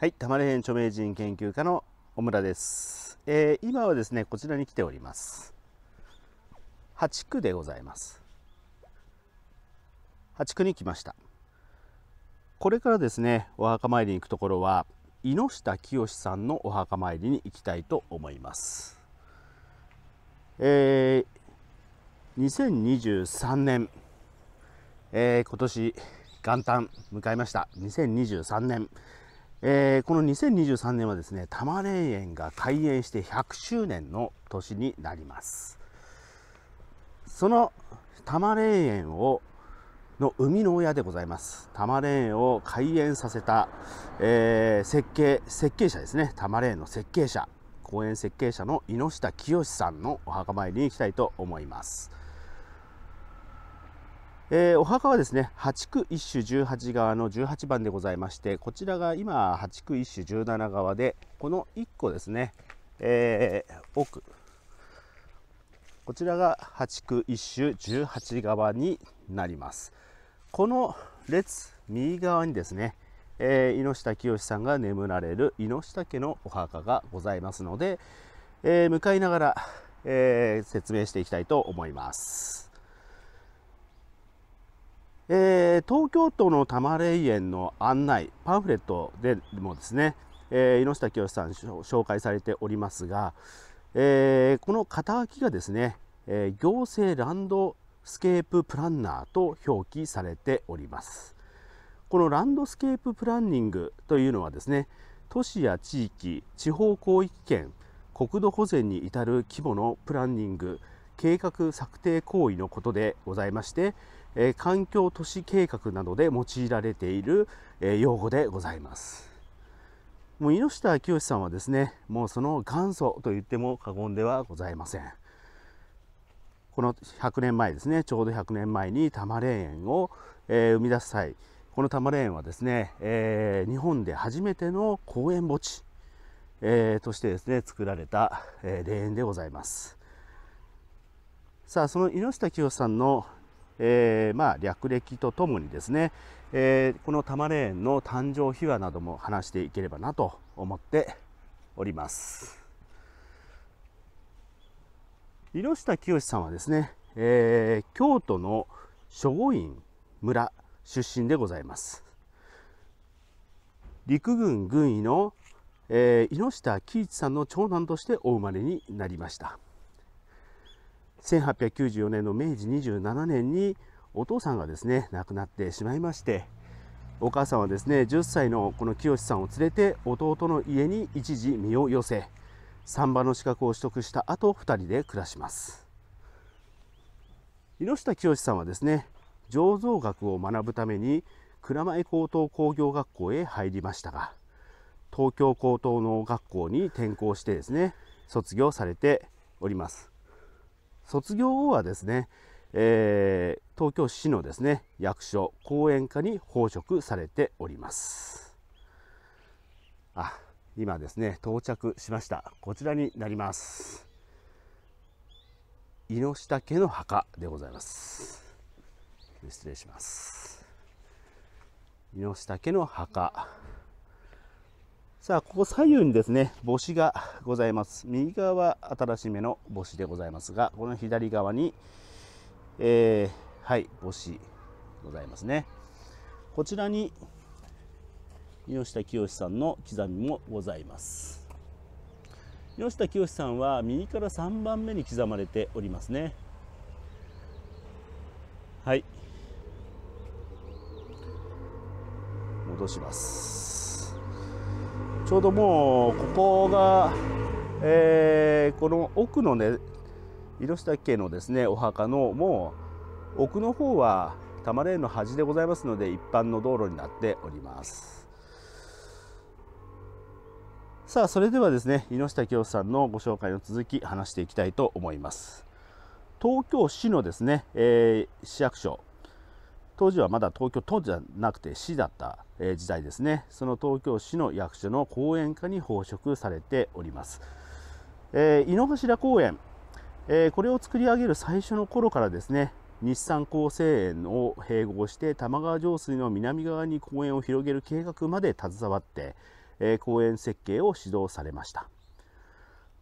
はい、玉ねぎ著名人研究家の小村です、えー、今はですねこちらに来ております八区でございます八区に来ましたこれからですねお墓参りに行くところは井下清さんのお墓参りに行きたいと思いますえー、2023年、えー、今年元旦迎えました2023年えー、この2023年はですね、多摩霊園が開園して100周年の年になります。その多摩霊園をの生みの親でございます。多摩霊園を開園させた、えー、設計、設計者ですね。多摩霊園の設計者、公園設計者の猪下清さんのお墓参りに行きたいと思います。えー、お墓はですね八区1種十8側の18番でございましてこちらが今八区一首17側でこの1個ですね、えー、奥こちらが八区一首18側になりますこの列右側にですね、えー、下清さんが眠られる井下家のお墓がございますので、えー、向かいながら、えー、説明していきたいと思います。えー、東京都の多摩霊園の案内パンフレットでもですね、えー、猪下清さん紹介されておりますが、えー、この肩書きがですね、えー、行政ランドスケーププランナーと表記されておりますこのランドスケーププランニングというのはですね都市や地域地方広域圏国土保全に至る規模のプランニング計画策定行為のことでございまして、え環境都市計画などで用いられている、え用語でございます。もう井下清さんはですね、もうその元祖と言っても過言ではございません。この100年前ですね、ちょうど100年前に多摩霊園を、えー、生み出す際、この多摩霊園はですね、えー、日本で初めての公園墓地、えー、としてですね、作られた、え霊園でございます。さあその猪下清さんの、えー、まあ、略歴とともにですね、えー、この玉霊園の誕生秘話なども話していければなと思っております猪下清さんはですね、えー、京都の諸護院村出身でございます陸軍軍医の、えー、猪下喜一さんの長男としてお生まれになりました1894年の明治27年にお父さんがですね亡くなってしまいましてお母さんはですね10歳のこの清さんを連れて弟の家に一時身を寄せ産婆の資格を取得した後2人で暮らします井下清さんはですね醸造学を学ぶために蔵前高等工業学校へ入りましたが東京高等農学校に転校してですね卒業されております卒業後はですね、えー、東京市のですね役所講演課に報職されておりますあ今ですね到着しましたこちらになります猪下家の墓でございます失礼します猪下家の墓さあ、ここ左右にですね、帽子がございます。右側は新しめの帽子でございますが、この左側に、えー、はい、帽子ございますね。こちらに、三下清さんの刻みもございます。三下清さんは右から3番目に刻まれておりますね。はい。戻します。ちょうどもうここが、えー、この奥のね広下家のですねお墓のもう奥の方は玉摩レーンの端でございますので一般の道路になっておりますさあそれではですね猪下清さんのご紹介の続き話していきたいと思います東京市のですね、えー、市役所当時はまだ東京都じゃなくて市だった時代ですねその東京市の役所の公園課に奉職されております、えー、井の頭公園、えー、これを作り上げる最初の頃からですね日産構成園を併合して玉川上水の南側に公園を広げる計画まで携わって、えー、公園設計を指導されました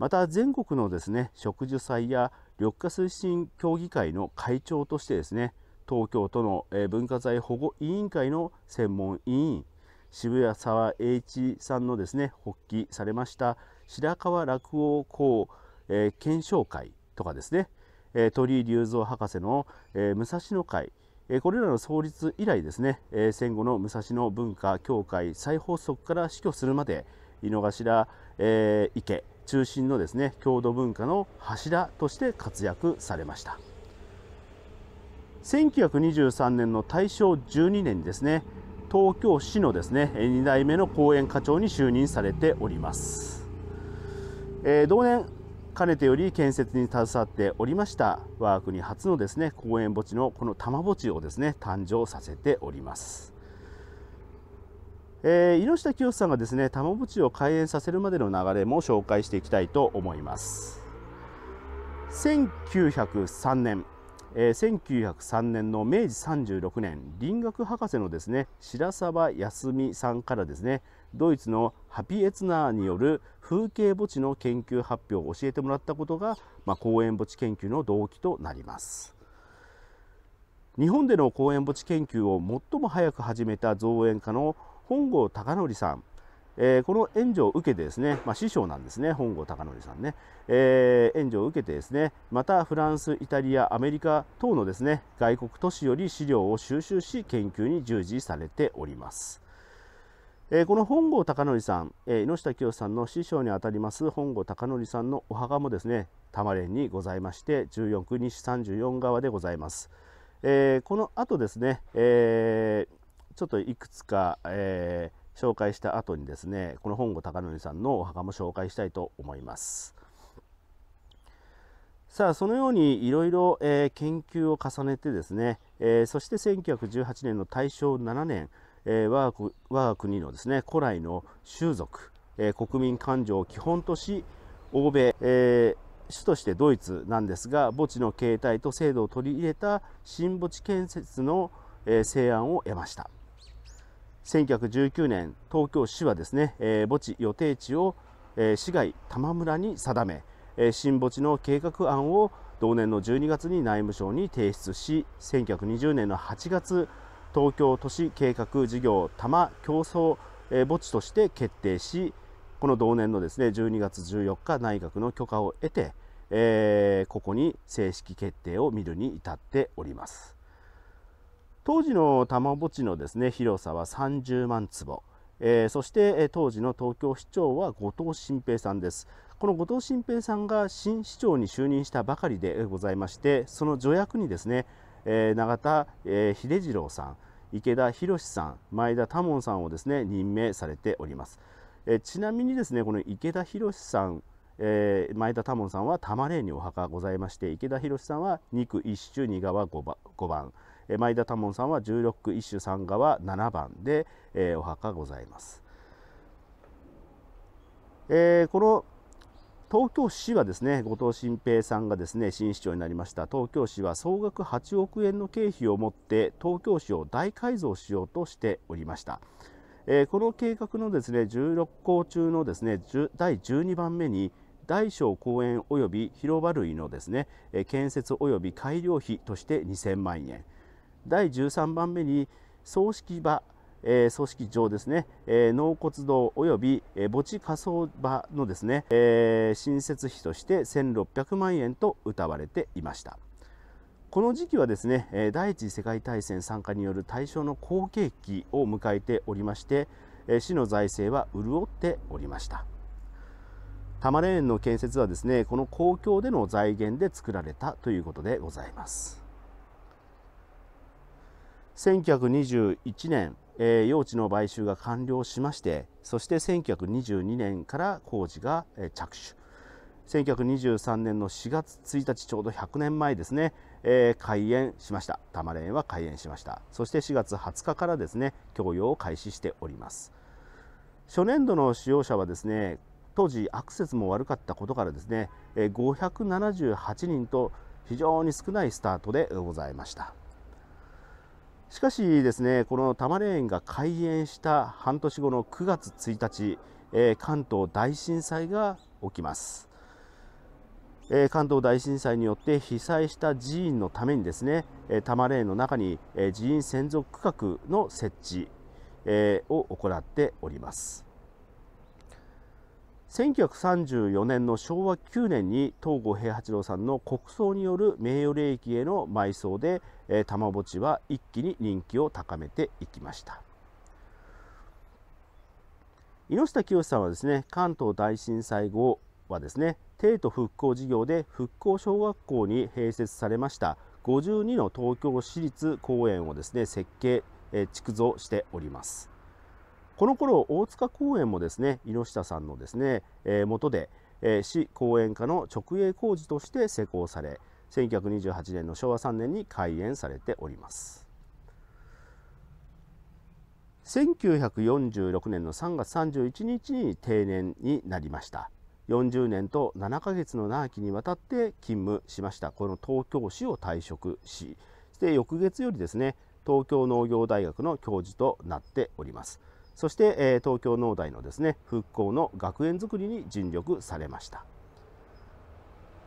また全国のですね植樹祭や緑化推進協議会の会長としてですね東京都の文化財保護委員会の専門委員渋谷沢栄一さんのですね発起されました白河落語校、え検証会とかですね、え鳥居隆三博士の、え武蔵野会、えこれらの創立以来ですね、え戦後の武蔵野文化協会再発足から死去するまで井の頭、え池中心のですね郷土文化の柱として活躍されました。1923年の大正12年ですね東京市のですね2代目の公園課長に就任されております、えー、同年かねてより建設に携わっておりました我が国初のですね公園墓地のこの玉墓地をですね誕生させておりますえー、井下清さんがですね玉地を開園させるまでの流れも紹介していきたいと思います1903年えー、1903年の明治36年林学博士のですね白沢康美さんからですねドイツのハピエツナーによる風景墓地の研究発表を教えてもらったことが、まあ、公園墓地研究の動機となります。日本での公園墓地研究を最も早く始めた造園家の本郷隆則さんえー、この援助を受けてですね、まあ、師匠なんですね、本郷隆則さんね、えー、援助を受けてですね、またフランス、イタリア、アメリカ等のですね、外国都市より資料を収集し、研究に従事されております。えー、この本郷隆則さん、えー、猪下清さんの師匠にあたります本郷隆則さんのお墓もですね多摩連にございまして14区西34側でございます、えー、この後ですね、えー、ちょっといくつか、え紹介した後にですねこの本郷隆則さんのお墓も紹介したいと思います。さあそのようにいろいろ研究を重ねてですね、えー、そして1918年の大正7年、えー、我が我が国のですね古来の習俗、えー、国民感情を基本とし欧米、えー、主としてドイツなんですが墓地の形態と制度を取り入れた新墓地建設の、えー、成案を得ました。1919年東京市はですね、えー、墓地予定地を、えー、市街玉村に定め、えー、新墓地の計画案を同年の12月に内務省に提出し1920年の8月東京都市計画事業多摩競争、えー、墓地として決定しこの同年のですね12月14日内閣の許可を得て、えー、ここに正式決定を見るに至っております。当時の玉墓地のですね広さは30万坪、えー、そして、え当時の東京市長は後藤新平さんですこの後藤新平さんが新市長に就任したばかりでございましてその助役にですね、えー、永田、えー、秀次郎さん池田博さん前田多門さんをですね任命されております、えちなみにですねこの池田博さんえー、前田多門さんは玉霊にお墓がございまして池田博さんは2区1種2側 5, 番え前田多門さんは16区一種三河は7番で、えー、お墓ございます。えー、この東京市はですね後藤新平さんがですね新市長になりました東京市は総額8億円の経費を持って東京市を大改造しようとしておりました、えー、この計画のですね16校中のですね第12番目に大小公園及び広場類のですねえ建設及び改良費として2000万円第13番目に葬式場、えー、葬式場ですね、えー、納骨堂及び、えー、墓地火葬場のですね、えー、新設費として1600万円と謳われていました。この時期はですね、え第一次世界大戦参加による大正の好景気を迎えておりまして、え市の財政は潤っておりました。多摩霊園の建設はですねこの公共での財源で作られたということでございます。1921年、えー、用地の買収が完了しましてそして1922年から工事が、えー、着手1923年の4月1日ちょうど100年前ですね、えー、開園しました多摩レーンは開園しましたそして4月20日からですね供用を開始しております初年度の使用者はですね当時アクセスも悪かったことからですね578人と非常に少ないスタートでございました。しかしですね、この多摩レーンが開園した半年後の9月1日、えー、関東大震災が起きます。えー、関東大震災によって被災した寺院のためにですね、えー、多摩レーンの中に、えー、寺院専属区画の設置、えー、を行っております。1934年の昭和9年に東郷平八郎さんの国葬による名誉礼儀への埋葬で、えー、玉墓地は一気に人気を高めていきました猪下清さんはですね関東大震災後はですね帝都復興事業で復興小学校に併設されました52の東京市立公園をですね設計、え築造しております。この頃大塚公園もですね井下さんのですね、えー、元で、えー、市公園課の直営工事として施行され1928年の昭和3年に開園されております1946年の3月31日に定年になりました40年と7ヶ月の長きにわたって勤務しましたこの東京市を退職しそして翌月よりですね東京農業大学の教授となっておりますそして、え東京農大のですね復興の学園づくりに尽力されました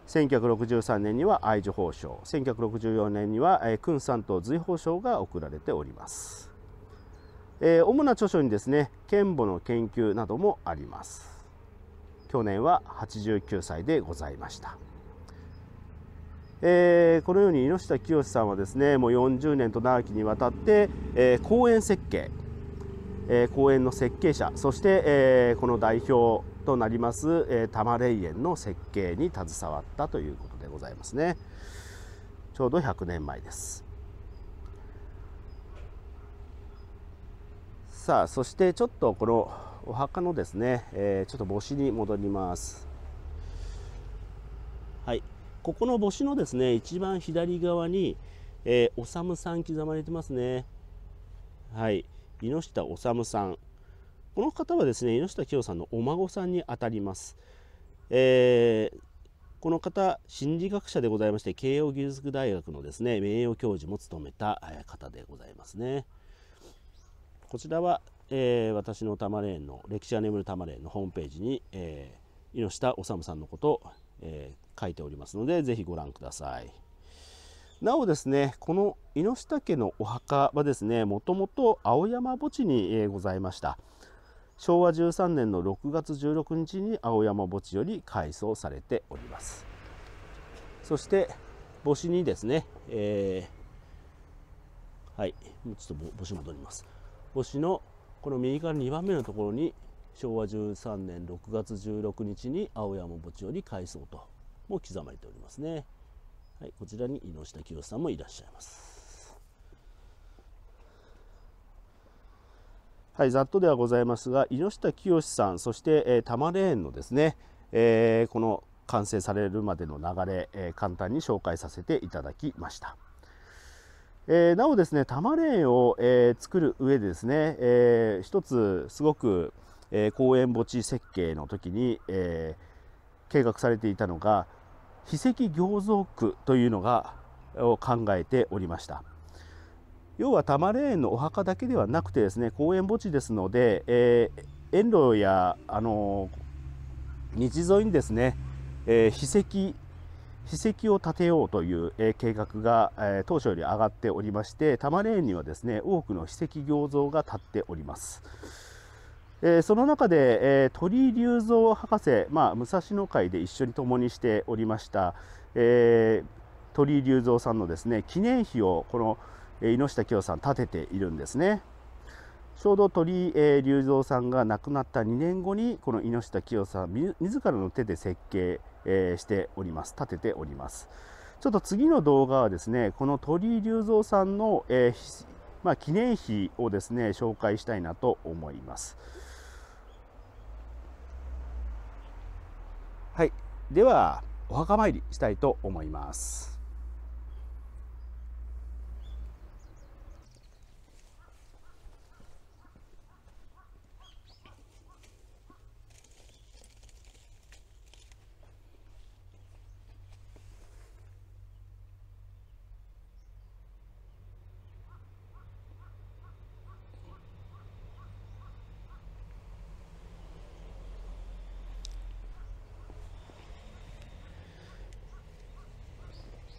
1963年には愛知法賞1964年には、えー、君さんと瑞宝賞が贈られております、えー、主な著書にですね剣母の研究などもあります去年は89歳でございましたえー、このように猪下清さんはですねもう40年と長きにわたって、えー、公園設計え公園の設計者そして、えこの代表となります、え多摩霊園の設計に携わったということでございますねちょうど100年前ですさあそしてちょっとこのお墓のですね、えちょっと墓地に戻りますはいここの墓地のですね一番左側に、えおさむさん刻まれてますねはい猪下治さんこの方はですね猪下清さんのお孫さんにあたります、えー、この方心理学者でございまして慶応義塾大学のですね名誉教授も務めた方でございますねこちらは、えー、私のタマレーンの歴史が眠るタマレーンのホームページに、えー、猪下治さんのことを、えー、書いておりますのでぜひご覧くださいなおですね、この猪下家のお墓はですね、もともと青山墓地にございました。昭和13年の6月16日に青山墓地より改装されております。そして、墓地にですね、えー、はい、ちょっと墓地戻ります。墓子のこの右から2番目のところに、昭和13年6月16日に青山墓地より改装とも刻まれておりますね。はい、こちらに井下清さんもいらっしゃいます。はい、ざっとではございますが、井下清さん、そして、えー、多摩レーンのですね、えー、この完成されるまでの流れ、えー、簡単に紹介させていただきました。えー、なおですね、多摩レーンを、えー、作る上でですね、えー、一つすごく、えー、公園墓地設計の時に、えー、計画されていたのが、碑石行蔵区というのがを考えておりました要は多摩霊園のお墓だけではなくてですね公園墓地ですので、えー、園路や、あのー、道沿いにですね、えー、秘跡秘跡を建てようという、えー、計画が、え当初より上がっておりまして多摩霊園にはですね多くの秘石行像が建っております。えー、その中で、えー、鳥居隆三博士、まあ、武蔵野会で一緒に共にしておりました、えー、鳥居隆三さんのですね記念碑をこの、井下清さん建てているんですねちょうど鳥居、隆三さんが亡くなった2年後にこの井下清さん自らの手で設計、えー、しております建てておりますちょっと次の動画はですねこの鳥居隆三さんの、えーまあ、記念碑をですね紹介したいなと思います。はい、ではお墓参りしたいと思います。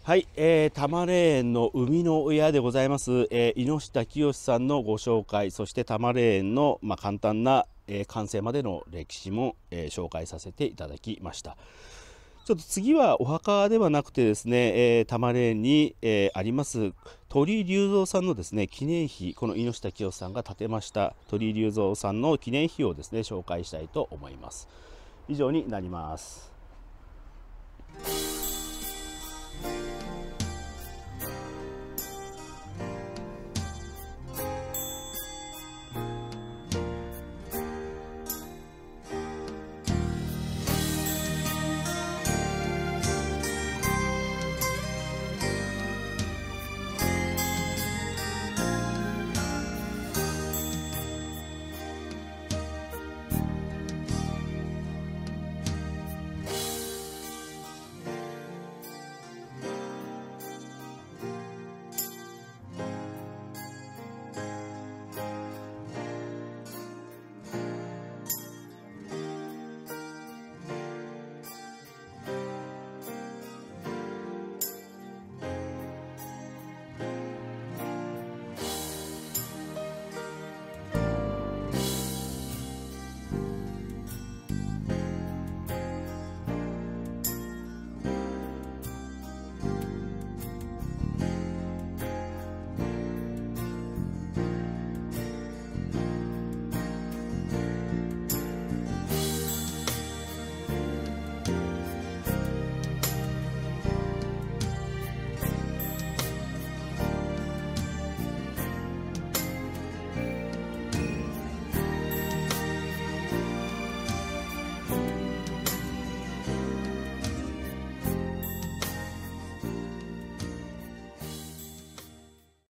はい、えー、多摩霊園の生みの親でございます、えー、猪下清さんのご紹介、そして多摩霊園の、まあ、簡単な、えー、完成までの歴史も、えー、紹介させていただきました。ちょっと次はお墓ではなくてですね、えー、多摩霊園に、えー、あります鳥居隆三さんのですね記念碑、この猪下清さんが建てました鳥居隆三さんの記念碑をですね紹介したいと思います。以上になります。